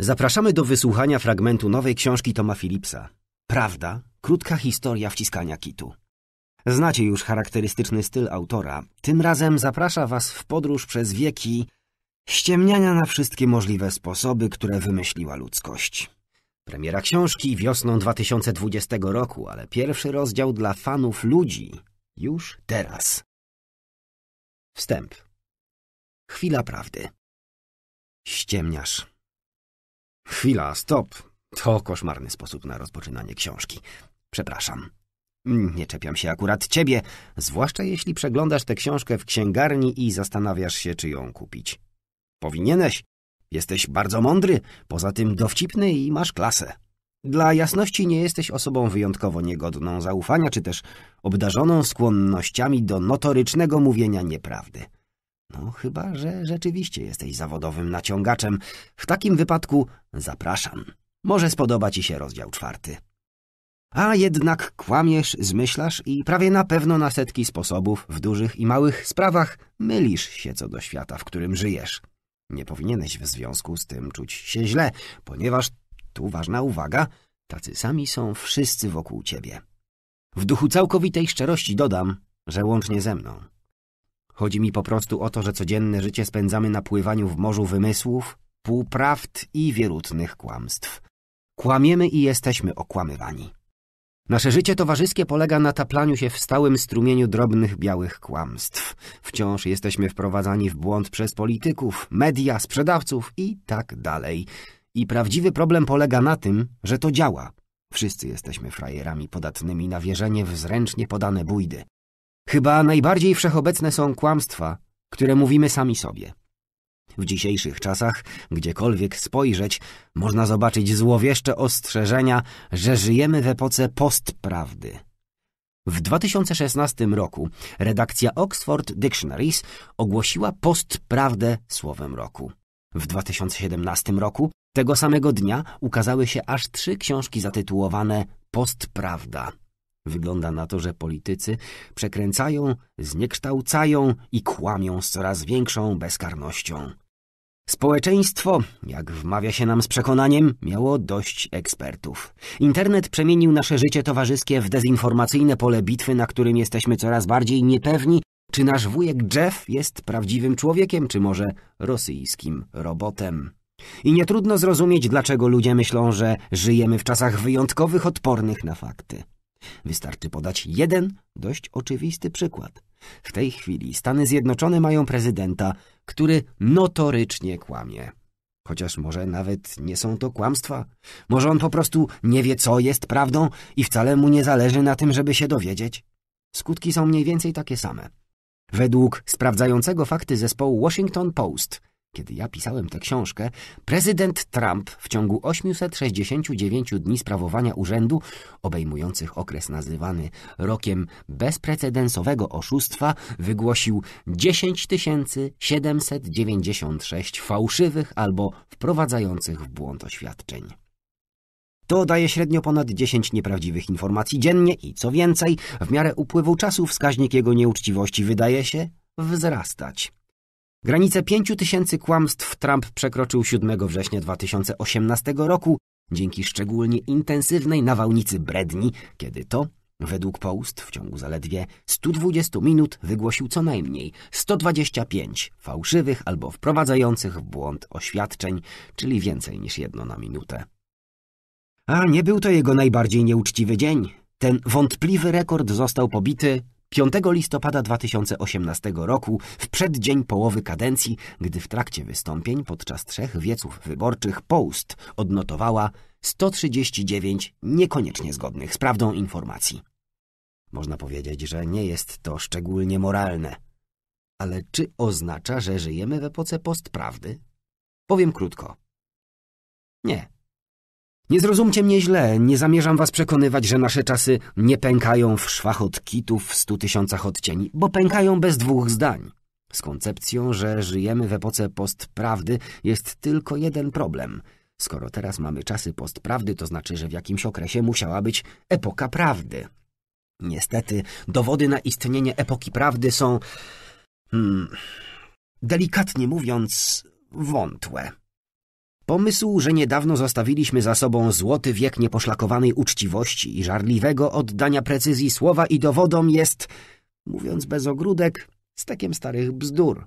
Zapraszamy do wysłuchania fragmentu nowej książki Toma Philipsa. Prawda, krótka historia wciskania kitu. Znacie już charakterystyczny styl autora. Tym razem zaprasza was w podróż przez wieki ściemniania na wszystkie możliwe sposoby, które wymyśliła ludzkość. Premiera książki wiosną 2020 roku, ale pierwszy rozdział dla fanów ludzi już teraz. Wstęp. Chwila prawdy. Ściemniasz. Chwila, stop. To koszmarny sposób na rozpoczynanie książki. Przepraszam. Nie czepiam się akurat ciebie, zwłaszcza jeśli przeglądasz tę książkę w księgarni i zastanawiasz się, czy ją kupić. Powinieneś. Jesteś bardzo mądry, poza tym dowcipny i masz klasę. Dla jasności nie jesteś osobą wyjątkowo niegodną zaufania, czy też obdarzoną skłonnościami do notorycznego mówienia nieprawdy. No chyba, że rzeczywiście jesteś zawodowym naciągaczem. W takim wypadku zapraszam. Może spodoba ci się rozdział czwarty. A jednak kłamiesz, zmyślasz i prawie na pewno na setki sposobów w dużych i małych sprawach mylisz się co do świata, w którym żyjesz. Nie powinieneś w związku z tym czuć się źle, ponieważ, tu ważna uwaga, tacy sami są wszyscy wokół ciebie. W duchu całkowitej szczerości dodam, że łącznie ze mną. Chodzi mi po prostu o to, że codzienne życie spędzamy na pływaniu w morzu wymysłów, półprawd i wierutnych kłamstw. Kłamiemy i jesteśmy okłamywani. Nasze życie towarzyskie polega na taplaniu się w stałym strumieniu drobnych białych kłamstw. Wciąż jesteśmy wprowadzani w błąd przez polityków, media, sprzedawców i tak dalej. I prawdziwy problem polega na tym, że to działa. Wszyscy jesteśmy frajerami podatnymi na wierzenie w zręcznie podane bójdy. Chyba najbardziej wszechobecne są kłamstwa, które mówimy sami sobie. W dzisiejszych czasach, gdziekolwiek spojrzeć, można zobaczyć złowieszcze ostrzeżenia, że żyjemy w epoce postprawdy. W 2016 roku redakcja Oxford Dictionaries ogłosiła postprawdę słowem roku. W 2017 roku, tego samego dnia, ukazały się aż trzy książki zatytułowane Postprawda. Wygląda na to, że politycy przekręcają, zniekształcają i kłamią z coraz większą bezkarnością. Społeczeństwo, jak wmawia się nam z przekonaniem, miało dość ekspertów. Internet przemienił nasze życie towarzyskie w dezinformacyjne pole bitwy, na którym jesteśmy coraz bardziej niepewni, czy nasz wujek Jeff jest prawdziwym człowiekiem, czy może rosyjskim robotem. I nie trudno zrozumieć, dlaczego ludzie myślą, że żyjemy w czasach wyjątkowych, odpornych na fakty. Wystarczy podać jeden dość oczywisty przykład. W tej chwili Stany Zjednoczone mają prezydenta, który notorycznie kłamie. Chociaż może nawet nie są to kłamstwa. Może on po prostu nie wie, co jest prawdą i wcale mu nie zależy na tym, żeby się dowiedzieć. Skutki są mniej więcej takie same. Według sprawdzającego fakty zespołu Washington Post kiedy ja pisałem tę książkę, prezydent Trump w ciągu 869 dni sprawowania urzędu, obejmujących okres nazywany rokiem bezprecedensowego oszustwa, wygłosił 10 796 fałszywych albo wprowadzających w błąd oświadczeń. To daje średnio ponad 10 nieprawdziwych informacji dziennie i co więcej, w miarę upływu czasu wskaźnik jego nieuczciwości wydaje się wzrastać. Granicę tysięcy kłamstw Trump przekroczył 7 września 2018 roku dzięki szczególnie intensywnej nawałnicy bredni, kiedy to, według Post, w ciągu zaledwie 120 minut wygłosił co najmniej 125 fałszywych albo wprowadzających w błąd oświadczeń, czyli więcej niż jedno na minutę. A nie był to jego najbardziej nieuczciwy dzień. Ten wątpliwy rekord został pobity 5 listopada 2018 roku, w przeddzień połowy kadencji, gdy w trakcie wystąpień podczas trzech wieców wyborczych Post odnotowała 139 niekoniecznie zgodnych z prawdą informacji. Można powiedzieć, że nie jest to szczególnie moralne. Ale czy oznacza, że żyjemy w epoce postprawdy? Powiem krótko. Nie. Nie zrozumcie mnie źle, nie zamierzam was przekonywać, że nasze czasy nie pękają w szwach od kitów w stu tysiącach odcieni, bo pękają bez dwóch zdań. Z koncepcją, że żyjemy w epoce postprawdy jest tylko jeden problem. Skoro teraz mamy czasy postprawdy, to znaczy, że w jakimś okresie musiała być epoka prawdy. Niestety, dowody na istnienie epoki prawdy są, hmm, delikatnie mówiąc, wątłe. Pomysł, że niedawno zostawiliśmy za sobą złoty wiek nieposzlakowanej uczciwości i żarliwego oddania precyzji słowa i dowodom jest, mówiąc bez ogródek, stekiem starych bzdur.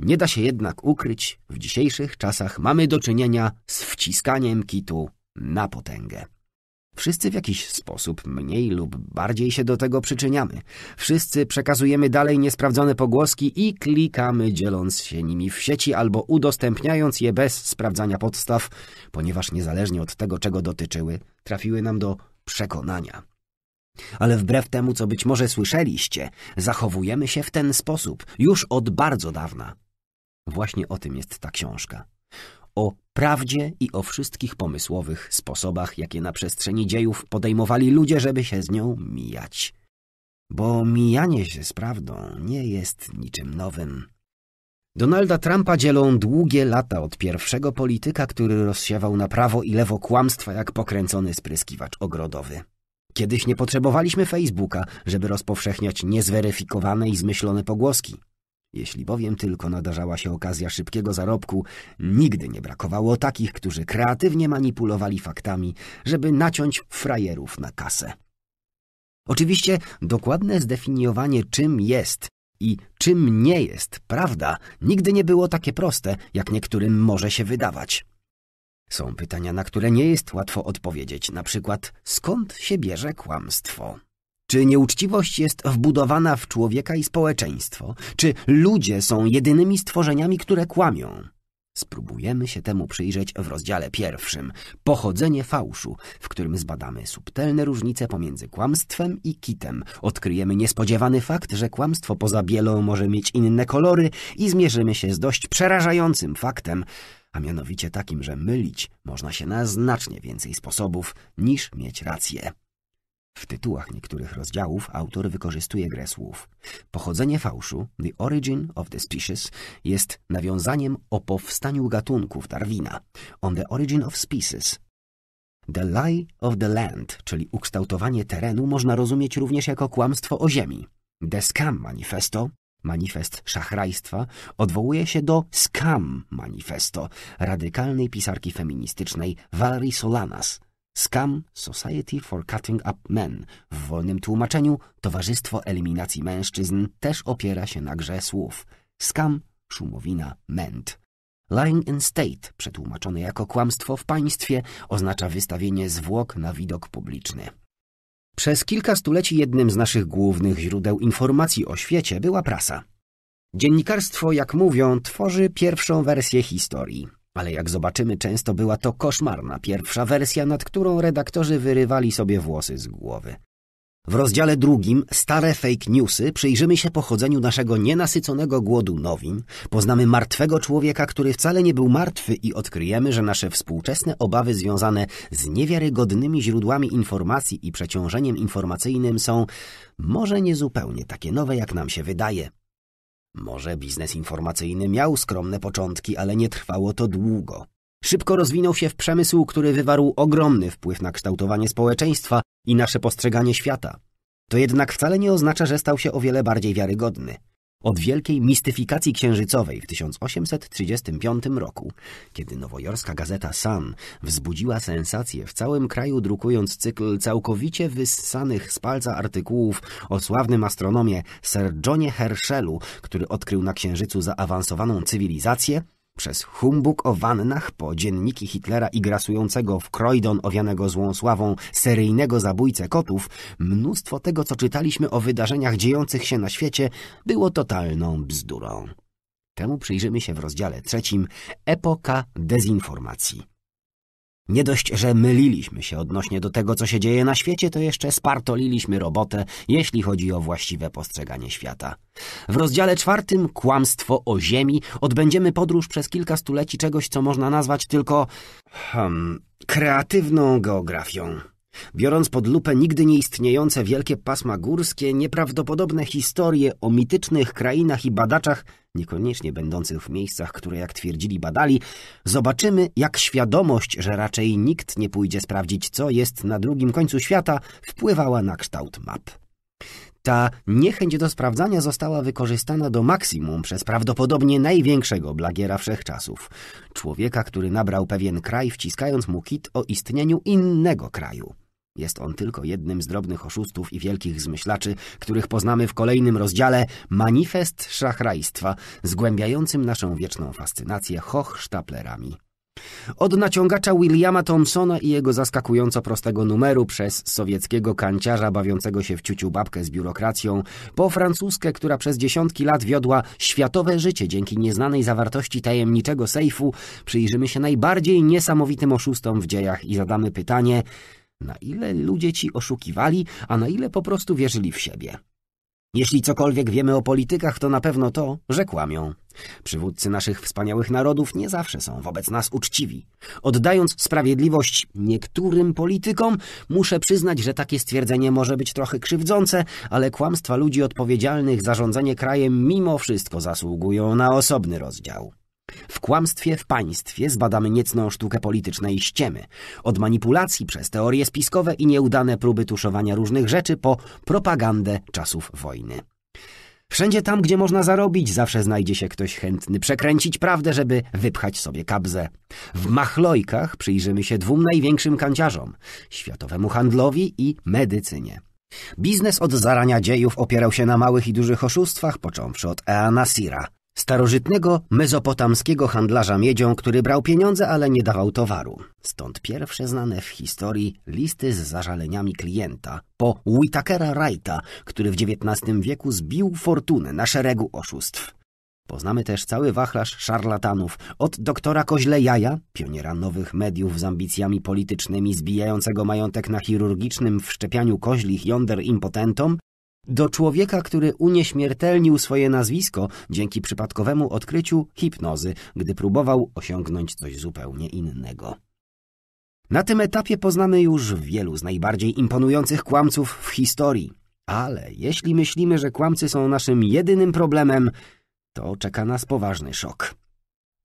Nie da się jednak ukryć, w dzisiejszych czasach mamy do czynienia z wciskaniem kitu na potęgę. Wszyscy w jakiś sposób mniej lub bardziej się do tego przyczyniamy. Wszyscy przekazujemy dalej niesprawdzone pogłoski i klikamy, dzieląc się nimi w sieci albo udostępniając je bez sprawdzania podstaw, ponieważ niezależnie od tego, czego dotyczyły, trafiły nam do przekonania. Ale wbrew temu, co być może słyszeliście, zachowujemy się w ten sposób już od bardzo dawna. Właśnie o tym jest ta książka o prawdzie i o wszystkich pomysłowych sposobach, jakie na przestrzeni dziejów podejmowali ludzie, żeby się z nią mijać. Bo mijanie się z prawdą nie jest niczym nowym. Donalda Trumpa dzielą długie lata od pierwszego polityka, który rozsiewał na prawo i lewo kłamstwa jak pokręcony spryskiwacz ogrodowy. Kiedyś nie potrzebowaliśmy Facebooka, żeby rozpowszechniać niezweryfikowane i zmyślone pogłoski. Jeśli bowiem tylko nadarzała się okazja szybkiego zarobku, nigdy nie brakowało takich, którzy kreatywnie manipulowali faktami, żeby naciąć frajerów na kasę. Oczywiście dokładne zdefiniowanie czym jest i czym nie jest prawda nigdy nie było takie proste, jak niektórym może się wydawać. Są pytania, na które nie jest łatwo odpowiedzieć, na przykład skąd się bierze kłamstwo. Czy nieuczciwość jest wbudowana w człowieka i społeczeństwo? Czy ludzie są jedynymi stworzeniami, które kłamią? Spróbujemy się temu przyjrzeć w rozdziale pierwszym Pochodzenie fałszu, w którym zbadamy subtelne różnice pomiędzy kłamstwem i kitem. Odkryjemy niespodziewany fakt, że kłamstwo poza bielą może mieć inne kolory i zmierzymy się z dość przerażającym faktem, a mianowicie takim, że mylić można się na znacznie więcej sposobów niż mieć rację. W tytułach niektórych rozdziałów autor wykorzystuje grę słów. Pochodzenie fałszu, the origin of the species, jest nawiązaniem o powstaniu gatunków Darwina, on the origin of species. The lie of the land, czyli ukształtowanie terenu, można rozumieć również jako kłamstwo o ziemi. The scam manifesto, manifest szachrajstwa, odwołuje się do scam manifesto, radykalnej pisarki feministycznej Valerie Solanas – Scam Society for Cutting Up Men, w wolnym tłumaczeniu Towarzystwo Eliminacji Mężczyzn, też opiera się na grze słów. Scam, szumowina, ment. Lying in state, przetłumaczone jako kłamstwo w państwie, oznacza wystawienie zwłok na widok publiczny. Przez kilka stuleci jednym z naszych głównych źródeł informacji o świecie była prasa. Dziennikarstwo, jak mówią, tworzy pierwszą wersję historii. Ale jak zobaczymy, często była to koszmarna pierwsza wersja, nad którą redaktorzy wyrywali sobie włosy z głowy. W rozdziale drugim Stare fake newsy przyjrzymy się pochodzeniu naszego nienasyconego głodu nowin, poznamy martwego człowieka, który wcale nie był martwy i odkryjemy, że nasze współczesne obawy związane z niewiarygodnymi źródłami informacji i przeciążeniem informacyjnym są może niezupełnie takie nowe, jak nam się wydaje. Może biznes informacyjny miał skromne początki, ale nie trwało to długo. Szybko rozwinął się w przemysł, który wywarł ogromny wpływ na kształtowanie społeczeństwa i nasze postrzeganie świata. To jednak wcale nie oznacza, że stał się o wiele bardziej wiarygodny. Od wielkiej mistyfikacji księżycowej w 1835 roku, kiedy nowojorska gazeta Sun wzbudziła sensację w całym kraju drukując cykl całkowicie wyssanych z palca artykułów o sławnym astronomie Sir Johnie Herschelu, który odkrył na księżycu zaawansowaną cywilizację, przez humbug o wannach po dzienniki Hitlera i grasującego w Croydon owianego złą sławą seryjnego zabójcę kotów, mnóstwo tego, co czytaliśmy o wydarzeniach dziejących się na świecie, było totalną bzdurą. Temu przyjrzymy się w rozdziale trzecim Epoka dezinformacji. Nie dość, że myliliśmy się odnośnie do tego, co się dzieje na świecie, to jeszcze spartoliliśmy robotę, jeśli chodzi o właściwe postrzeganie świata. W rozdziale czwartym Kłamstwo o Ziemi odbędziemy podróż przez kilka stuleci czegoś, co można nazwać tylko... Hmm, kreatywną geografią. Biorąc pod lupę nigdy nieistniejące wielkie pasma górskie, nieprawdopodobne historie o mitycznych krainach i badaczach, niekoniecznie będących w miejscach, które jak twierdzili badali, zobaczymy, jak świadomość, że raczej nikt nie pójdzie sprawdzić, co jest na drugim końcu świata, wpływała na kształt map. Ta niechęć do sprawdzania została wykorzystana do maksimum przez prawdopodobnie największego blagiera wszechczasów. Człowieka, który nabrał pewien kraj, wciskając mu kit o istnieniu innego kraju. Jest on tylko jednym z drobnych oszustów i wielkich zmyślaczy, których poznamy w kolejnym rozdziale Manifest Szachrajstwa, zgłębiającym naszą wieczną fascynację hochsztaplerami. Od naciągacza Williama Thompsona i jego zaskakująco prostego numeru przez sowieckiego kanciarza bawiącego się w ciuciu babkę z biurokracją, po francuskę, która przez dziesiątki lat wiodła światowe życie dzięki nieznanej zawartości tajemniczego sejfu, przyjrzymy się najbardziej niesamowitym oszustom w dziejach i zadamy pytanie – na ile ludzie ci oszukiwali, a na ile po prostu wierzyli w siebie. Jeśli cokolwiek wiemy o politykach, to na pewno to, że kłamią. Przywódcy naszych wspaniałych narodów nie zawsze są wobec nas uczciwi. Oddając sprawiedliwość niektórym politykom, muszę przyznać, że takie stwierdzenie może być trochę krzywdzące, ale kłamstwa ludzi odpowiedzialnych za rządzenie krajem mimo wszystko zasługują na osobny rozdział. W kłamstwie w państwie zbadamy niecną sztukę politycznej ściemy. Od manipulacji przez teorie spiskowe i nieudane próby tuszowania różnych rzeczy po propagandę czasów wojny. Wszędzie tam, gdzie można zarobić, zawsze znajdzie się ktoś chętny przekręcić prawdę, żeby wypchać sobie kabzę. W machlojkach przyjrzymy się dwóm największym kanciarzom – światowemu handlowi i medycynie. Biznes od zarania dziejów opierał się na małych i dużych oszustwach, począwszy od Eana Sira, Starożytnego mezopotamskiego handlarza miedzią, który brał pieniądze, ale nie dawał towaru. Stąd pierwsze znane w historii listy z zażaleniami klienta po Whitakera Wrighta, który w XIX wieku zbił fortunę na szeregu oszustw. Poznamy też cały wachlarz szarlatanów, od doktora Koźlejaja, pioniera nowych mediów z ambicjami politycznymi zbijającego majątek na chirurgicznym wszczepianiu koźlich jąder impotentom, do człowieka, który unieśmiertelnił swoje nazwisko dzięki przypadkowemu odkryciu hipnozy, gdy próbował osiągnąć coś zupełnie innego. Na tym etapie poznamy już wielu z najbardziej imponujących kłamców w historii. Ale jeśli myślimy, że kłamcy są naszym jedynym problemem, to czeka nas poważny szok.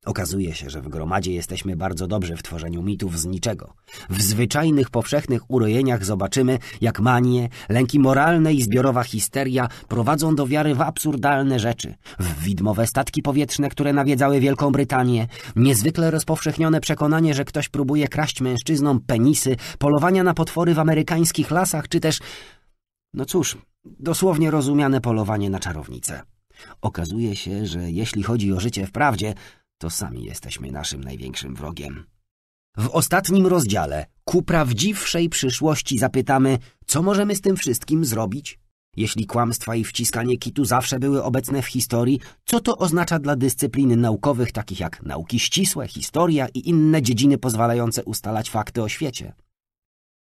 Okazuje się, że w gromadzie jesteśmy bardzo dobrzy w tworzeniu mitów z niczego. W zwyczajnych, powszechnych urojeniach zobaczymy, jak manie, lęki moralne i zbiorowa histeria prowadzą do wiary w absurdalne rzeczy, w widmowe statki powietrzne, które nawiedzały Wielką Brytanię, niezwykle rozpowszechnione przekonanie, że ktoś próbuje kraść mężczyznom penisy, polowania na potwory w amerykańskich lasach, czy też... No cóż, dosłownie rozumiane polowanie na czarownicę. Okazuje się, że jeśli chodzi o życie w prawdzie, to sami jesteśmy naszym największym wrogiem. W ostatnim rozdziale ku prawdziwszej przyszłości zapytamy, co możemy z tym wszystkim zrobić? Jeśli kłamstwa i wciskanie kitu zawsze były obecne w historii, co to oznacza dla dyscyplin naukowych takich jak nauki ścisłe, historia i inne dziedziny pozwalające ustalać fakty o świecie?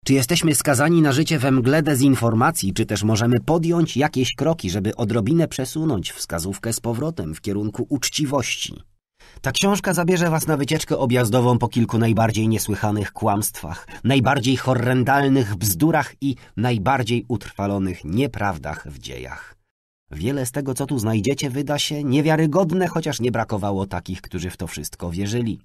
Czy jesteśmy skazani na życie we mgle dezinformacji, czy też możemy podjąć jakieś kroki, żeby odrobinę przesunąć wskazówkę z powrotem w kierunku uczciwości? Ta książka zabierze was na wycieczkę objazdową po kilku najbardziej niesłychanych kłamstwach, najbardziej horrendalnych bzdurach i najbardziej utrwalonych nieprawdach w dziejach. Wiele z tego, co tu znajdziecie, wyda się niewiarygodne, chociaż nie brakowało takich, którzy w to wszystko wierzyli.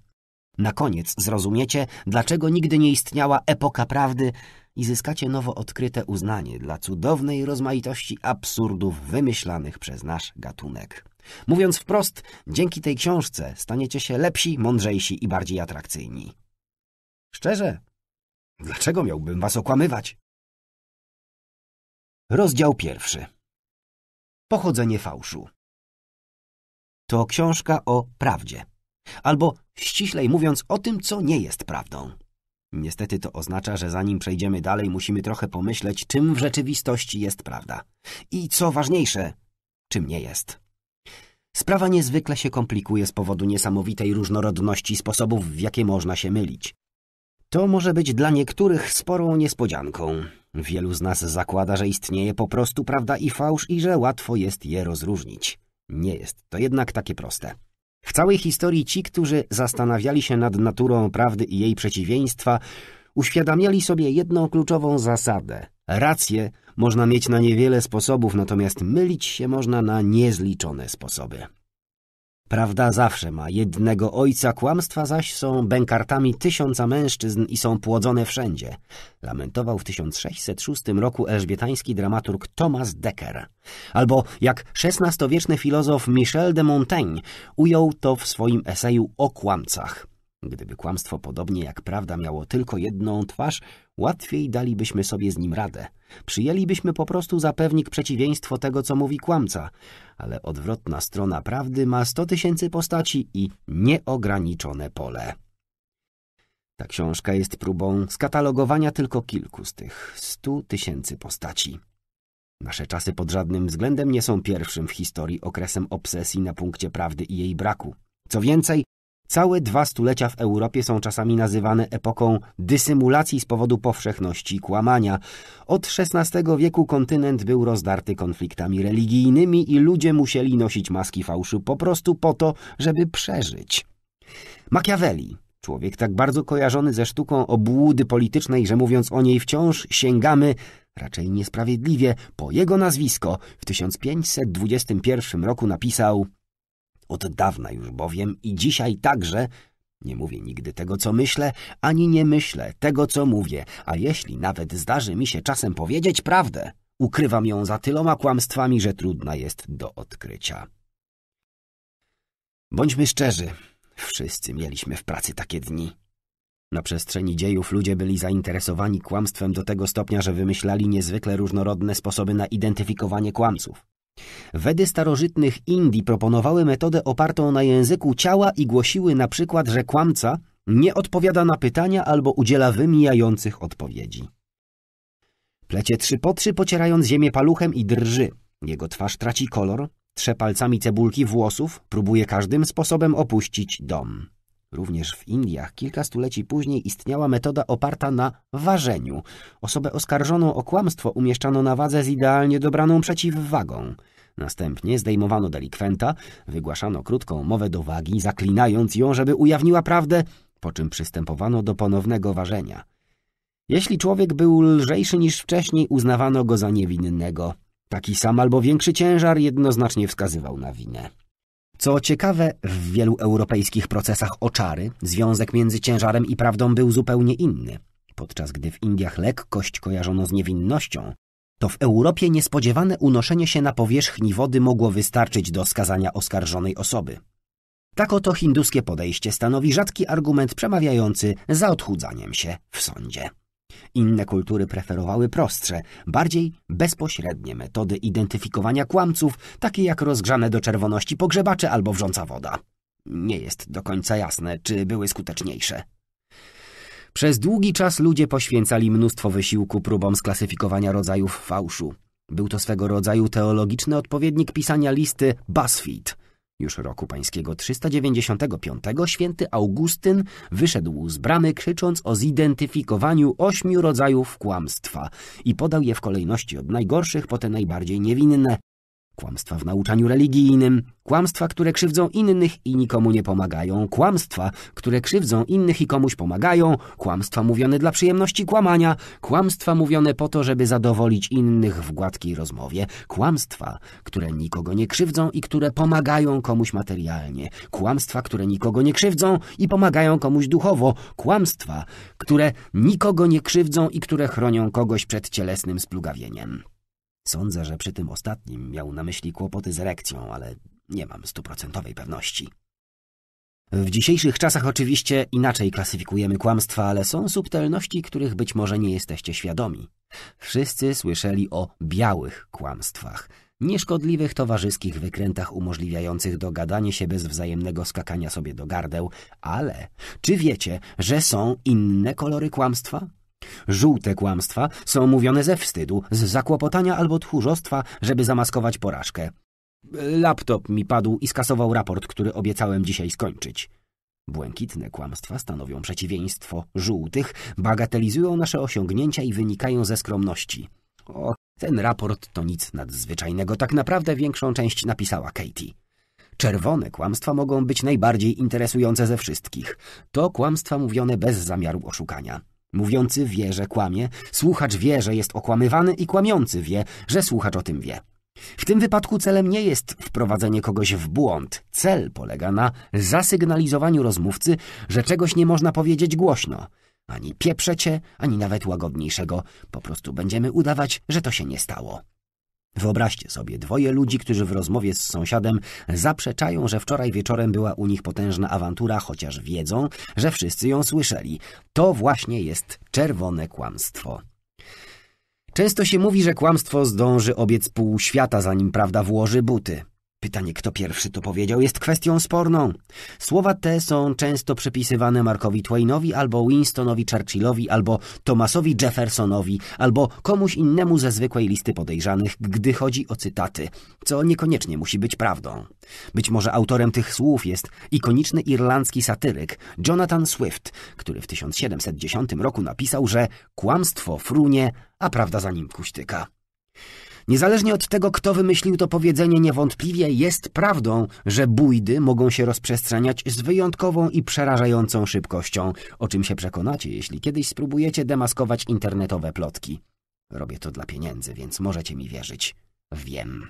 Na koniec zrozumiecie, dlaczego nigdy nie istniała epoka prawdy i zyskacie nowo odkryte uznanie dla cudownej rozmaitości absurdów wymyślanych przez nasz gatunek. Mówiąc wprost, dzięki tej książce staniecie się lepsi, mądrzejsi i bardziej atrakcyjni. Szczerze, dlaczego miałbym was okłamywać? Rozdział pierwszy. Pochodzenie fałszu. To książka o prawdzie. Albo, ściślej mówiąc, o tym, co nie jest prawdą. Niestety to oznacza, że zanim przejdziemy dalej, musimy trochę pomyśleć, czym w rzeczywistości jest prawda. I co ważniejsze, czym nie jest. Sprawa niezwykle się komplikuje z powodu niesamowitej różnorodności sposobów, w jakie można się mylić. To może być dla niektórych sporą niespodzianką. Wielu z nas zakłada, że istnieje po prostu prawda i fałsz i że łatwo jest je rozróżnić. Nie jest to jednak takie proste. W całej historii ci, którzy zastanawiali się nad naturą prawdy i jej przeciwieństwa, uświadamiali sobie jedną kluczową zasadę. Rację można mieć na niewiele sposobów, natomiast mylić się można na niezliczone sposoby. Prawda zawsze ma jednego ojca, kłamstwa zaś są bękartami tysiąca mężczyzn i są płodzone wszędzie. Lamentował w 1606 roku elżbietański dramaturg Thomas Decker. Albo jak XVI-wieczny filozof Michel de Montaigne ujął to w swoim eseju o kłamcach. Gdyby kłamstwo podobnie jak prawda miało tylko jedną twarz, łatwiej dalibyśmy sobie z nim radę. Przyjęlibyśmy po prostu za pewnik przeciwieństwo tego, co mówi kłamca, ale odwrotna strona prawdy ma sto tysięcy postaci i nieograniczone pole. Ta książka jest próbą skatalogowania tylko kilku z tych stu tysięcy postaci. Nasze czasy pod żadnym względem nie są pierwszym w historii okresem obsesji na punkcie prawdy i jej braku. Co więcej, Całe dwa stulecia w Europie są czasami nazywane epoką dysymulacji z powodu powszechności kłamania. Od XVI wieku kontynent był rozdarty konfliktami religijnymi i ludzie musieli nosić maski fałszu po prostu po to, żeby przeżyć. Machiavelli, człowiek tak bardzo kojarzony ze sztuką obłudy politycznej, że mówiąc o niej wciąż sięgamy raczej niesprawiedliwie po jego nazwisko, w 1521 roku napisał od dawna już bowiem i dzisiaj także nie mówię nigdy tego, co myślę, ani nie myślę tego, co mówię, a jeśli nawet zdarzy mi się czasem powiedzieć prawdę, ukrywam ją za tyloma kłamstwami, że trudna jest do odkrycia. Bądźmy szczerzy, wszyscy mieliśmy w pracy takie dni. Na przestrzeni dziejów ludzie byli zainteresowani kłamstwem do tego stopnia, że wymyślali niezwykle różnorodne sposoby na identyfikowanie kłamców. Wedy starożytnych Indii proponowały metodę opartą na języku ciała i głosiły na przykład, że kłamca nie odpowiada na pytania albo udziela wymijających odpowiedzi. Plecie trzy po trzy, pocierając ziemię paluchem i drży. Jego twarz traci kolor, trze palcami cebulki włosów, próbuje każdym sposobem opuścić dom. Również w Indiach kilka stuleci później istniała metoda oparta na ważeniu. Osobę oskarżoną o kłamstwo umieszczano na wadze z idealnie dobraną przeciwwagą. Następnie zdejmowano delikwenta, wygłaszano krótką mowę do wagi, zaklinając ją, żeby ujawniła prawdę, po czym przystępowano do ponownego ważenia. Jeśli człowiek był lżejszy niż wcześniej, uznawano go za niewinnego. Taki sam albo większy ciężar jednoznacznie wskazywał na winę. Co ciekawe, w wielu europejskich procesach o czary związek między ciężarem i prawdą był zupełnie inny. Podczas gdy w Indiach lekkość kojarzono z niewinnością, to w Europie niespodziewane unoszenie się na powierzchni wody mogło wystarczyć do skazania oskarżonej osoby. Tak oto hinduskie podejście stanowi rzadki argument przemawiający za odchudzaniem się w sądzie. Inne kultury preferowały prostsze, bardziej bezpośrednie metody identyfikowania kłamców, takie jak rozgrzane do czerwoności pogrzebacze albo wrząca woda. Nie jest do końca jasne, czy były skuteczniejsze. Przez długi czas ludzie poświęcali mnóstwo wysiłku próbom sklasyfikowania rodzajów fałszu. Był to swego rodzaju teologiczny odpowiednik pisania listy BuzzFeed – już roku pańskiego 395 święty Augustyn wyszedł z bramy krzycząc o zidentyfikowaniu ośmiu rodzajów kłamstwa i podał je w kolejności od najgorszych po te najbardziej niewinne, kłamstwa w nauczaniu religijnym, kłamstwa, które krzywdzą innych i nikomu nie pomagają, kłamstwa, które krzywdzą innych i komuś pomagają, kłamstwa mówione dla przyjemności kłamania, kłamstwa mówione po to, żeby zadowolić innych w gładkiej rozmowie, kłamstwa, które nikogo nie krzywdzą i które pomagają komuś materialnie, kłamstwa, które nikogo nie krzywdzą i pomagają komuś duchowo, kłamstwa, które nikogo nie krzywdzą i które chronią kogoś przed cielesnym splugawieniem. Sądzę, że przy tym ostatnim miał na myśli kłopoty z erekcją, ale nie mam stuprocentowej pewności. W dzisiejszych czasach oczywiście inaczej klasyfikujemy kłamstwa, ale są subtelności, których być może nie jesteście świadomi. Wszyscy słyszeli o białych kłamstwach, nieszkodliwych towarzyskich wykrętach umożliwiających dogadanie się bez wzajemnego skakania sobie do gardeł, ale czy wiecie, że są inne kolory kłamstwa? Żółte kłamstwa są mówione ze wstydu, z zakłopotania albo tchórzostwa, żeby zamaskować porażkę. Laptop mi padł i skasował raport, który obiecałem dzisiaj skończyć. Błękitne kłamstwa stanowią przeciwieństwo żółtych, bagatelizują nasze osiągnięcia i wynikają ze skromności. O, ten raport to nic nadzwyczajnego, tak naprawdę większą część napisała Katie. Czerwone kłamstwa mogą być najbardziej interesujące ze wszystkich. To kłamstwa mówione bez zamiaru oszukania. Mówiący wie, że kłamie, słuchacz wie, że jest okłamywany i kłamiący wie, że słuchacz o tym wie. W tym wypadku celem nie jest wprowadzenie kogoś w błąd. Cel polega na zasygnalizowaniu rozmówcy, że czegoś nie można powiedzieć głośno. Ani pieprzecie, ani nawet łagodniejszego. Po prostu będziemy udawać, że to się nie stało. Wyobraźcie sobie, dwoje ludzi, którzy w rozmowie z sąsiadem zaprzeczają, że wczoraj wieczorem była u nich potężna awantura, chociaż wiedzą, że wszyscy ją słyszeli. To właśnie jest czerwone kłamstwo. Często się mówi, że kłamstwo zdąży obiec pół świata, zanim prawda włoży buty. Pytanie, kto pierwszy to powiedział, jest kwestią sporną. Słowa te są często przepisywane Markowi Twainowi albo Winstonowi Churchillowi, albo Thomasowi Jeffersonowi, albo komuś innemu ze zwykłej listy podejrzanych, gdy chodzi o cytaty, co niekoniecznie musi być prawdą. Być może autorem tych słów jest ikoniczny irlandzki satyryk Jonathan Swift, który w 1710 roku napisał, że kłamstwo frunie, a prawda za nim kuśtyka. Niezależnie od tego, kto wymyślił to powiedzenie, niewątpliwie jest prawdą, że bójdy mogą się rozprzestrzeniać z wyjątkową i przerażającą szybkością, o czym się przekonacie, jeśli kiedyś spróbujecie demaskować internetowe plotki. Robię to dla pieniędzy, więc możecie mi wierzyć. Wiem.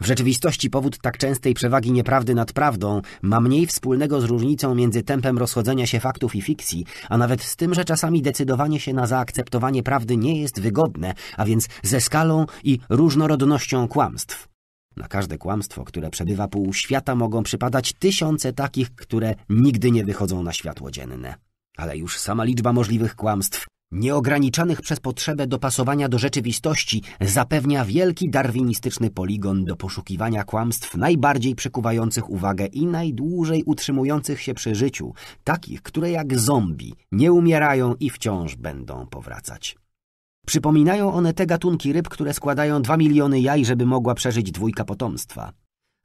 W rzeczywistości powód tak częstej przewagi nieprawdy nad prawdą ma mniej wspólnego z różnicą między tempem rozchodzenia się faktów i fikcji, a nawet z tym, że czasami decydowanie się na zaakceptowanie prawdy nie jest wygodne, a więc ze skalą i różnorodnością kłamstw. Na każde kłamstwo, które przebywa pół świata, mogą przypadać tysiące takich, które nigdy nie wychodzą na światło dzienne. Ale już sama liczba możliwych kłamstw nieograniczanych przez potrzebę dopasowania do rzeczywistości, zapewnia wielki darwinistyczny poligon do poszukiwania kłamstw najbardziej przekuwających uwagę i najdłużej utrzymujących się przy życiu, takich, które jak zombie nie umierają i wciąż będą powracać. Przypominają one te gatunki ryb, które składają dwa miliony jaj, żeby mogła przeżyć dwójka potomstwa.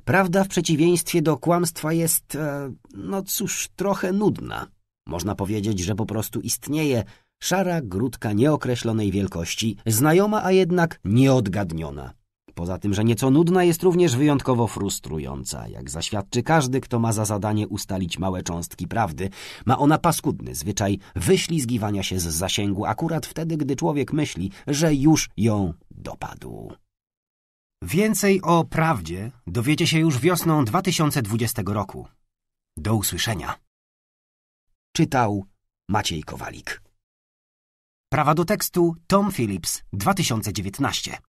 Prawda w przeciwieństwie do kłamstwa jest, e, no cóż, trochę nudna. Można powiedzieć, że po prostu istnieje, Szara grudka nieokreślonej wielkości, znajoma, a jednak nieodgadniona. Poza tym, że nieco nudna jest również wyjątkowo frustrująca, jak zaświadczy każdy, kto ma za zadanie ustalić małe cząstki prawdy. Ma ona paskudny zwyczaj wyślizgiwania się z zasięgu akurat wtedy, gdy człowiek myśli, że już ją dopadł. Więcej o prawdzie dowiecie się już wiosną 2020 roku. Do usłyszenia. Czytał Maciej Kowalik. Prawa do tekstu Tom Phillips 2019